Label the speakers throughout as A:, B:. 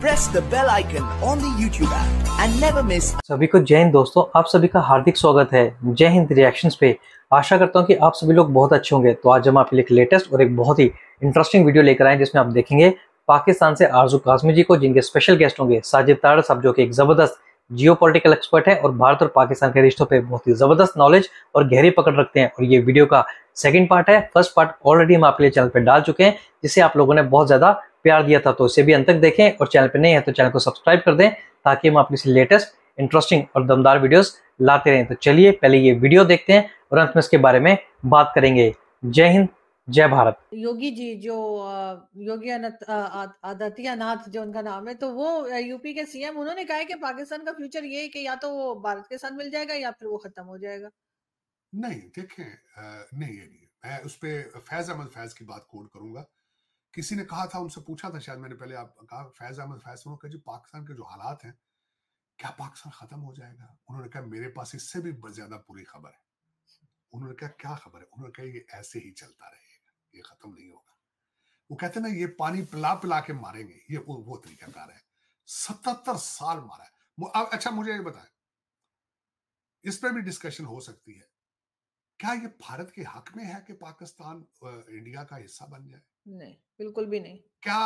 A: Press the bell icon on the YouTube app and never miss
B: सभी को जय हिंद दोस्तों आप सभी का हार्दिक स्वागत है जय हिंद रिएक्शंस पे आशा करता हूँ कि आप सभी लोग बहुत अच्छे होंगे तो आज हम आपके लिए लेटेस्ट और एक बहुत ही इंटरेस्टिंग वीडियो लेकर आए जिसमें आप देखेंगे पाकिस्तान से आरजू काजमी जी को जिनके स्पेशल गेस्ट होंगे साजिद तार साहब जो कि एक ज़बरदस्त जियो एक्सपर्ट है और भारत और पाकिस्तान के रिश्तों पे बहुत ही ज़बरदस्त नॉलेज और गहरी पकड़ रखते हैं और ये वीडियो का सेकंड पार्ट है फर्स्ट पार्ट ऑलरेडी हम आपके लिए चैनल पे डाल चुके हैं जिसे आप लोगों ने बहुत ज़्यादा प्यार दिया था तो उसे भी अंत तक देखें और चैनल पर नहीं है तो चैनल को सब्सक्राइब कर दें ताकि हम अपनी लेटेस्ट इंटरेस्टिंग और दमदार वीडियोस लाते रहें तो चलिए पहले ये वीडियो देखते हैं और अंत में इसके बारे में बात करेंगे जय हिंद जय भारत
C: योगी जी जो योगी आदित्यनाथ जो उनका नाम है तो वो यूपी के सीएम उन्होंने कहा है कि पाकिस्तान का फ्यूचर ये है कि या तो वो भारत के साथ मिल जाएगा या फिर वो खत्म हो जाएगा
A: नहीं देखें नहीं नहीं, नहीं मैं उस पर फैज अहमद फैज की बात कोट करूंगा किसी ने कहा था उनसे पूछा था शायद मैंने पहले आप कहा फैज अहमद फैज उन्होंने कहा पाकिस्तान के जो हालात हैं क्या पाकिस्तान खत्म हो जाएगा उन्होंने कहा मेरे पास इससे भी ज्यादा बुरी खबर है उन्होंने कहा क्या खबर है उन्होंने कहा ये ऐसे ही चलता रहेगा ये खत्म नहीं होगा वो कहते ना ये पानी पिला पिला के मारेंगे ये वो, वो तरीकाकार है सतहत्तर साल मारा है अच्छा मुझे ये बताए इस पर भी डिस्कशन हो सकती है क्या ये भारत के हक में है कि पाकिस्तान इंडिया का हिस्सा बन जाए
C: नहीं बिल्कुल भी नहीं
A: क्या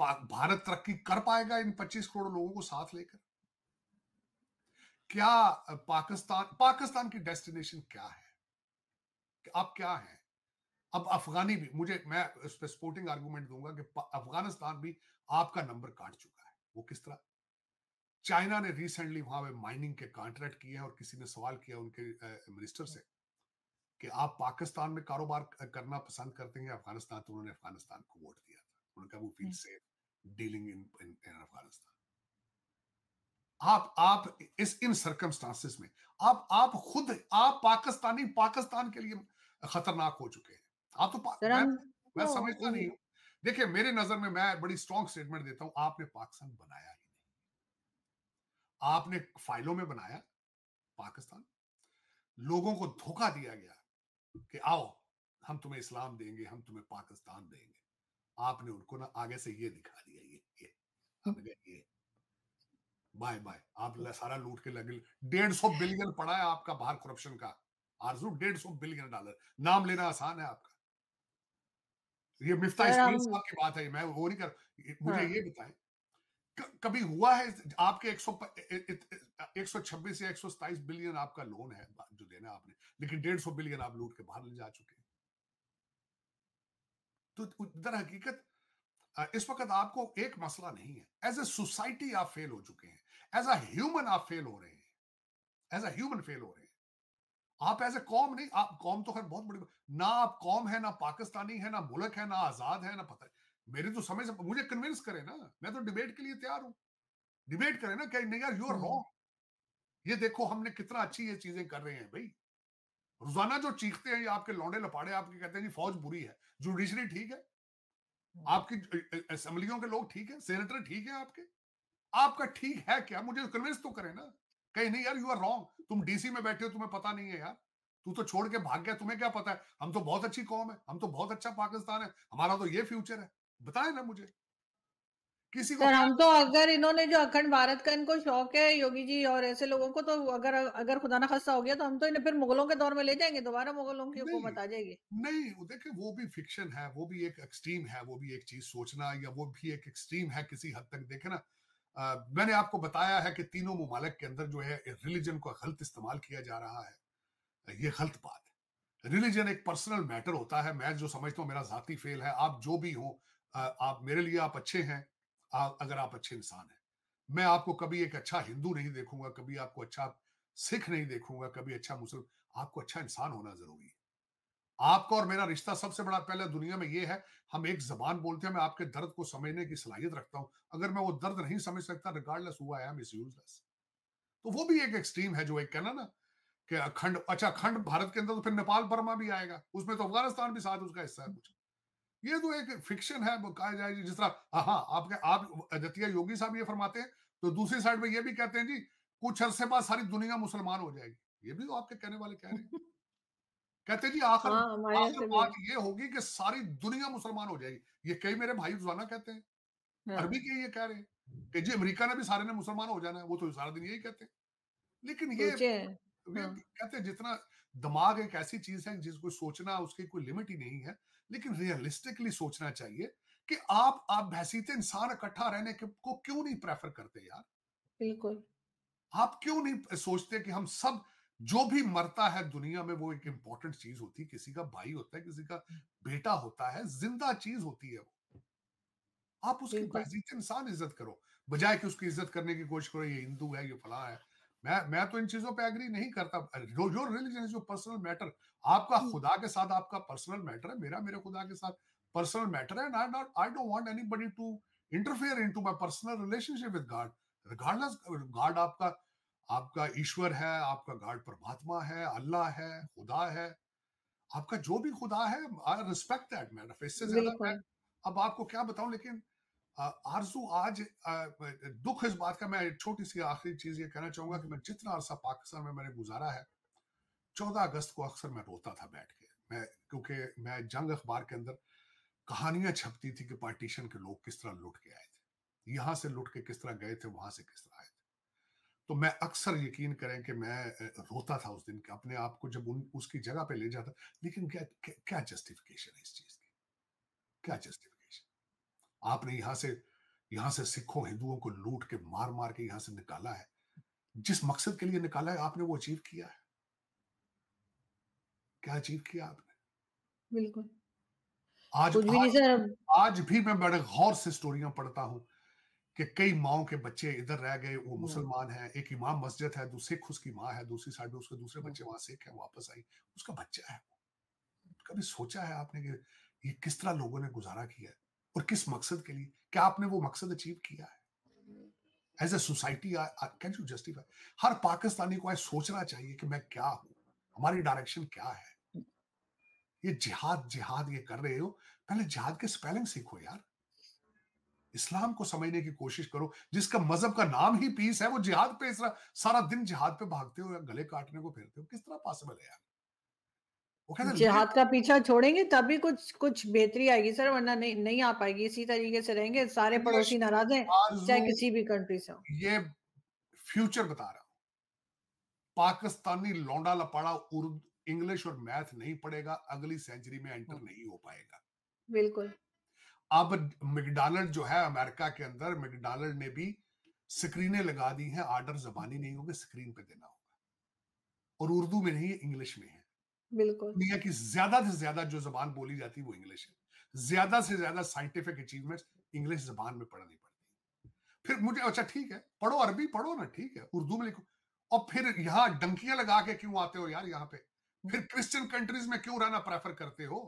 A: भारत तरक्की कर पाएगा इन 25 करोड़ लोगों को साथ लेकर क्या पाकिस्तान पाकिस्तान की डेस्टिनेशन क्या है कि आप क्या हैं अब अफगानी भी मुझे मैं उस पर स्पोर्टिंग आर्गूमेंट दूंगा कि अफगानिस्तान भी आपका नंबर काट चुका है वो किस तरह चाइना ने रिसेंटली वहां पे माइनिंग के कॉन्ट्रैक्ट किए हैं और किसी ने सवाल किया उनके मिनिस्टर हाँ। से कि आप पाकिस्तान में कारोबार करना पसंद करते हैं अफगानिस्तान तो उन्होंने अफगानिस्तान को वोट दिया था उन्होंने कहा वो feel hmm. Safe dealing in in Afghanistan आप आप इस इन सर्कमस्टांसेस में आप आप खुद आप पाकिस्तानी पाकिस्तान के लिए खतरनाक हो चुके हैं आप तो मैं, मैं तो समझता नहीं हूं देखिए मेरे नजर में मैं बड़ी स्ट्रॉन्ग स्टेटमेंट देता हूं आपने पाकिस्तान बनाया ही नहीं आपने फाइलों में बनाया पाकिस्तान लोगों को धोखा दिया गया कि आओ हम तुम्हें इस्लाम देंगे हम तुम्हें पाकिस्तान देंगे आपने उनको ना आगे से ये दिखा दिया ये ये हमने ये बाय बाय आप हाँ। सारा लूट के लगे डेढ़ सौ बिलियन पड़ा है आपका बाहर करप्शन का आरजू डेढ़ सौ बिलियन डॉलर नाम लेना आसान है आपका ये मिफ्ता इस्लाम की बात है मैं वो नहीं कर मुझे हाँ। ये बताएं कभी हुआ है आपके सौ 126 या 127 बिलियन आपका लोन है जो देना आपने लेकिन 150 बिलियन आप लूट के बाहर ले जा चुके हैं तो दर हकीकत इस वक्त आपको एक मसला नहीं है एज ए सोसाइटी आप फेल हो चुके हैं एज अ ह्यूमन आप फेल हो रहे हैं एज अ ह्यूमन फेल हो रहे हैं आप एज ए कौम नहीं आप कौम तो खैर बहुत बड़ी ना आप कौम है ना पाकिस्तानी है ना मुल्क है ना आजाद है ना पता मेरे तो समझ मुझे कन्विंस करे ना मैं तो डिबेट के लिए तैयार हूं डिबेट करे ना नहीं यार यू आर रॉन्ग ये देखो हमने कितना अच्छी ये चीजें कर रहे हैं भाई रोजाना जो चीखते हैं ये आपके लौंडे लपाड़े आपके कहते हैं जी फौज बुरी है जुडिशरी ठीक है हाँ। आपकी असम्बलियों के लोग ठीक है सेनेटर ठीक है आपके आपका ठीक है क्या मुझे कन्विंस तो करे ना कहीं नहीं यार यू आर रॉन्ग तुम डीसी में बैठे हो तुम्हें पता नहीं है यार तू तो छोड़ के भाग गया तुम्हें क्या पता है हम तो बहुत अच्छी कौम है हम तो बहुत अच्छा पाकिस्तान है हमारा तो ये फ्यूचर है बताए ना मुझे
C: किसी को हम तो अगर इन्होंने जो अखंड भारत का इनको शौक है योगी जी और ऐसे लोगों को तो अगर अगर खुदा ना खासा हो गया तो हम तो इन्हें फिर मुगलों के दौर में ले जाएंगे दोबारा मुगलों की हुकूमत बता जाएगी
A: नहीं देखिए वो भी फिक्शन है वो भी एक एक्सट्रीम है वो भी एक चीज सोचना या वो भी एक एक्सट्रीम है किसी हद तक देखे ना आ, मैंने आपको बताया है कि तीनों ममालक के अंदर जो है रिलीजन का गलत इस्तेमाल किया जा रहा है ये गलत बात है रिलीजन एक पर्सनल मैटर होता है मैं जो समझता हूँ मेरा जाती फेल है आप जो भी हो आप मेरे लिए आप अच्छे हैं आ, अगर आप अच्छे इंसान हैं मैं आपको कभी एक अच्छा हिंदू नहीं देखूंगा कभी आपको अच्छा सिख नहीं देखूंगा कभी अच्छा मुस्लिम आपको अच्छा इंसान होना जरूरी है आपका और मेरा रिश्ता सबसे बड़ा पहला दुनिया में ये है हम एक जबान बोलते हैं मैं आपके दर्द को समझने की सलाहियत रखता हूं अगर मैं वो दर्द नहीं समझ सकता रिगार्डलेस हुआ आई एम इज यूजलेस तो वो भी एक एक्सट्रीम है जो एक कहना ना कि अखंड अच्छा अखंड भारत के अंदर तो फिर नेपाल बर्मा भी आएगा उसमें तो अफगानिस्तान भी साथ उसका हिस्सा है कुछ ये तो एक फिक्शन है कहा जाए जिस तरह हाँ आपके आप अजतिया योगी साहब ये फरमाते हैं तो दूसरी साइड में ये भी कहते हैं जी कुछ अरसे बाद सारी दुनिया मुसलमान हो जाएगी ये भी तो आपके कहने वाले कह रहे हैं कहते जी आखिर हाँ, आखिर बात ये होगी कि सारी दुनिया मुसलमान हो जाएगी ये कई मेरे भाई रोजाना कहते हैं हाँ। अरबी के ये कह रहे हैं कि जी अमेरिका ने भी सारे ने मुसलमान हो जाना है वो तो सारा दिन यही कहते हैं लेकिन ये हाँ। कहते हैं जितना दिमाग एक ऐसी चीज है जिसको सोचना उसकी कोई लिमिट ही नहीं है लेकिन रियलिस्टिकली सोचना चाहिए कि आप आप भैसीते इंसान इकट्ठा रहने के, को क्यों नहीं प्रेफर करते यार बिल्कुल आप क्यों नहीं सोचते कि हम सब जो भी मरता है दुनिया में वो एक इंपॉर्टेंट चीज होती है किसी का भाई होता है किसी का बेटा होता है जिंदा चीज होती है वो आप उसकी भैसीते इंसान इज्जत करो बजाय कि उसकी इज्जत करने की कोशिश करो ये हिंदू है ये फला है मैं मैं तो इन चीजों पे एग्री नहीं करता your religion is personal matter आपका खुदा के साथ आपका पर्सनल मैटर है मेरा मेरे खुदा के साथ पर्सनल मैटर है I not I don't want anybody to interfere into my personal relationship with God regardless God आपका आपका ईश्वर है आपका गॉड परमात्मा है अल्लाह है खुदा है आपका जो भी खुदा है आई रिस्पेक्ट दैट मैन इससे ज्यादा अब आपको क्या बताऊं लेकिन आरजू आज दुख इस बात का मैं छोटी सी आखिरी चीज ये कहना चाहूंगा कि मैं जितना अरसा पाकिस्तान में मैंने गुजारा है चौदह अगस्त को अक्सर मैं रोता था बैठ के मैं क्योंकि मैं जंग अखबार के अंदर कहानियां छपती थी कि पार्टीशन के लोग किस तरह लुट के आए थे यहां से लुट के किस तरह गए थे वहां से किस तरह आए थे तो मैं अक्सर यकीन करें कि मैं रोता था उस दिन के अपने आप को जब उन उसकी जगह पे ले जाता लेकिन क्या क्या, जस्टिफिकेशन है इस चीज की क्या जस्टिफिकेशन आपने यहां से यहां से सिखों हिंदुओं को लूट के मार मार के यहां से निकाला है जिस मकसद के लिए निकाला है आपने वो अचीव किया है क्या अचीव किया
C: आपने बिल्कुल
A: आज भी आज, सर आज भी मैं बड़े गौर से स्टोरियां पढ़ता हूँ कि कई माओ के बच्चे इधर रह गए वो हाँ। मुसलमान है एक इमाम मस्जिद है दूसरे खुश की माँ है दूसरी साइड में उसके दूसरे हाँ। बच्चे वहां सिख है वापस आई उसका बच्चा है कभी सोचा है आपने कि ये किस तरह लोगों ने गुजारा किया है और किस मकसद के लिए क्या आपने वो मकसद अचीव किया है as a society can you justify हर पाकिस्तानी को आज सोचना चाहिए कि मैं क्या हूं हमारी डायरेक्शन क्या है ये जिहाद जिहाद ये कर रहे हो पहले जिहाद के स्पेलिंग सीखो यार इस्लाम को समझने की कोशिश करो जिसका मजहब का नाम ही पीस है वो जिहाद पे इस सारा दिन जिहाद पे भागते हो या गले काटने को फिरते हो किस तरह पॉसिबल है यार जिहाद का
C: पीछा छोड़ेंगे तभी कुछ कुछ बेहतरी आएगी सर वरना नहीं नहीं आ पाएगी इसी तरीके से रहेंगे सारे पड़ोसी नाराज हैं चाहे किसी भी कंट्री से
A: ये फ्यूचर बता रहा हूं पाकिस्तानी लौंडा लपाड़ा इंग्लिश और मैथ नहीं पढ़ेगा अगली सेंचुरी में एंटर हाँ। नहीं हो पाएगा बिल्कुल अब मैकडोनल्ड जो है अमेरिका के अंदर मैकडोनल्ड ने भी स्क्रीनें लगा दी हैं आर्डर जबानी नहीं होंगे स्क्रीन पे देना होगा और उर्दू में नहीं है इंग्लिश में है बिल्कुल दुनिया की ज्यादा से ज्यादा जो जबान बोली जाती है वो इंग्लिश है ज्यादा से ज्यादा साइंटिफिक अचीवमेंट इंग्लिश जबान में पढ़नी पड़ती है फिर मुझे अच्छा ठीक है पढ़ो अरबी पढ़ो ना ठीक है उर्दू में लिखो और फिर यहाँ डंकियां लगा के क्यों आते हो यार यहाँ पे फिर क्रिश्चियन कंट्रीज में क्यों रहना प्रेफर करते हो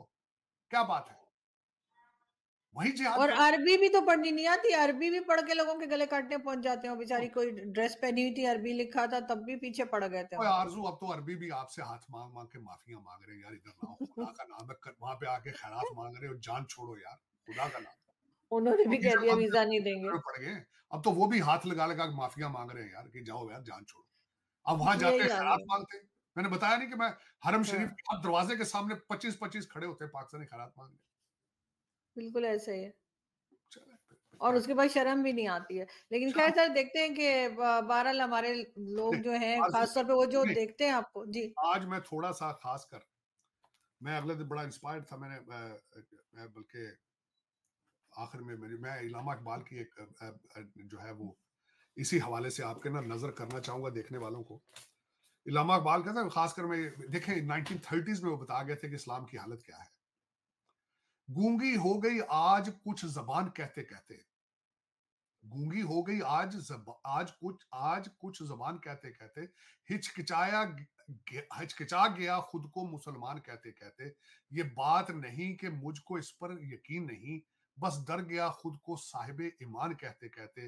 A: क्या बात है वही जिहाद और अरबी
C: भी तो पढ़नी नहीं आती अरबी भी पढ़ के लोगों के गले काटने पहुंच जाते हो बेचारी तो कोई ड्रेस पहनी हुई थी अरबी लिखा था तब भी पीछे पड़ गए थे आरजू
A: अब तो अरबी भी आपसे हाथ मांग मांग के माफिया मांग रहे हैं यार इधर ना खुदा का नाम है वहां पे आके खैरात मांग रहे और जान छोड़ो यार खुदा का
C: नाम उन्होंने भी कह दिया वीजा नहीं देंगे
A: पड़ गए अब तो वो भी हाथ लगा लगा माफिया मांग रहे हैं यार कि जाओ यार जान छोड़ो अब वहां जाते हैं खैरात मांगते हैं मैंने बताया नहीं कि मैं हरम हाँ। शरीफ के दरवाजे के सामने पच्चीस पच्चीस खड़े होते हैं पाकिस्तानी खरात मांगने
C: बिल्कुल ऐसा ही है और उसके बाद शर्म भी नहीं आती है लेकिन क्या सर देखते हैं कि बहरहाल हमारे लोग जो हैं खासतौर पे वो जो
A: देखते हैं आपको जी आज मैं थोड़ा सा खास कर मैं अगले दिन बड़ा इंस्पायर्ड था मैंने मैं बल्कि आखिर में मेरी मैं इलामा इकबाल की एक जो है वो इसी हवाले से आपके ना नजर करना चाहूंगा देखने वालों को इलामा इकबाल का था खासकर में देखें 1930s में वो बता गए थे कि इस्लाम की हालत क्या है गूंगी हो गई आज कुछ जबान कहते कहते गूंगी हो गई आज जब आज कुछ आज कुछ जबान कहते कहते हिचकिचाया हिचकिचा गया खुद को मुसलमान कहते कहते ये बात नहीं कि मुझको इस पर यकीन नहीं बस डर गया खुद को साहिब ईमान कहते कहते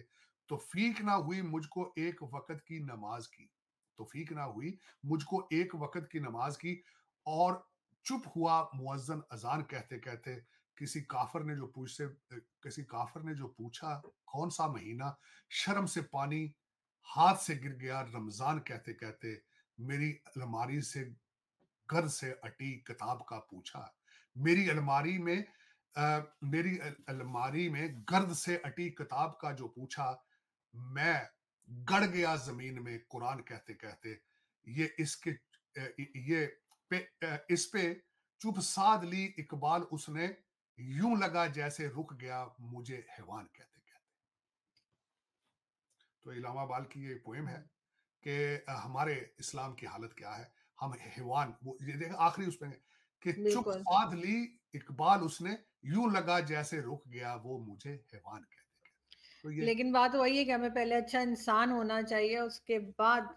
A: तो फीक ना हुई मुझको एक वक्त की नमाज की तोफीक ना हुई मुझको एक वक्त की नमाज की और चुप हुआ मुअज्जन अजान कहते कहते किसी काफर ने जो पूछ से किसी काफर ने जो पूछा कौन सा महीना शर्म से पानी हाथ से गिर गया रमजान कहते कहते मेरी अलमारी से घर से अटी किताब का पूछा मेरी अलमारी में आ, मेरी अलमारी में गर्द से अटी किताब का जो पूछा मैं गड़ गया जमीन में कुरान कहते कहते ये इसके ये पे, इस पे चुप साध ली इकबाल उसने यूं लगा जैसे रुक गया मुझे हैवान कहते कहते तो इलामाबाल की ये पोएम है कि हमारे इस्लाम की हालत क्या है हम हैवान वो ये देख आखिरी उसमें कि चुप साध ली इकबाल उसने यूं लगा जैसे रुक गया वो मुझे हैवान कहते तो
C: लेकिन बात वही है कि हमें पहले अच्छा इंसान होना चाहिए उसके बाद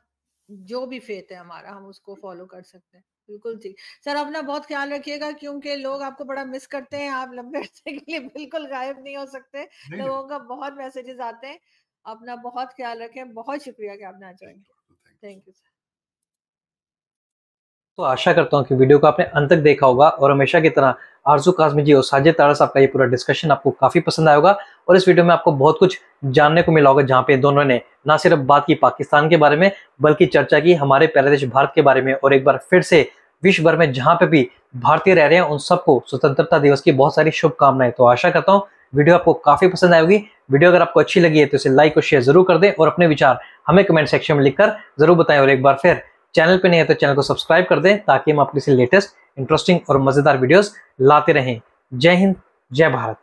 C: जो भी फेत है हमारा हम उसको फॉलो कर सकते हैं बिल्कुल ठीक सर अपना बहुत ख्याल रखिएगा क्योंकि लोग आपको बड़ा मिस करते हैं आप लंबे अरसे के लिए बिल्कुल गायब नहीं हो सकते लोगों का बहुत मैसेजेस आते हैं अपना बहुत ख्याल रखें बहुत शुक्रिया कि आपने आज थैंक यू सर
B: तो आशा करता हूँ कि वीडियो को आपने अंत तक देखा होगा और हमेशा की तरह आरजू काजमी जी और साजिद तारा साहब का ये पूरा डिस्कशन आपको काफ़ी पसंद आएगा और इस वीडियो में आपको बहुत कुछ जानने को मिला होगा जहाँ पे दोनों ने ना सिर्फ बात की पाकिस्तान के बारे में बल्कि चर्चा की हमारे प्यारे देश भारत के बारे में और एक बार फिर से विश्व भर में जहाँ पे भी भारतीय रह रहे हैं उन सबको स्वतंत्रता दिवस की बहुत सारी शुभकामनाएं तो आशा करता हूँ वीडियो आपको काफ़ी पसंद आएगी वीडियो अगर आपको अच्छी लगी है तो इसे लाइक और शेयर जरूर कर दें और अपने विचार हमें कमेंट सेक्शन में लिखकर जरूर बताएं और एक बार फिर चैनल पर नहीं है तो चैनल को सब्सक्राइब कर दें ताकि हम आपके से लेटेस्ट इंटरेस्टिंग और मज़ेदार वीडियोस लाते रहें जय हिंद जय भारत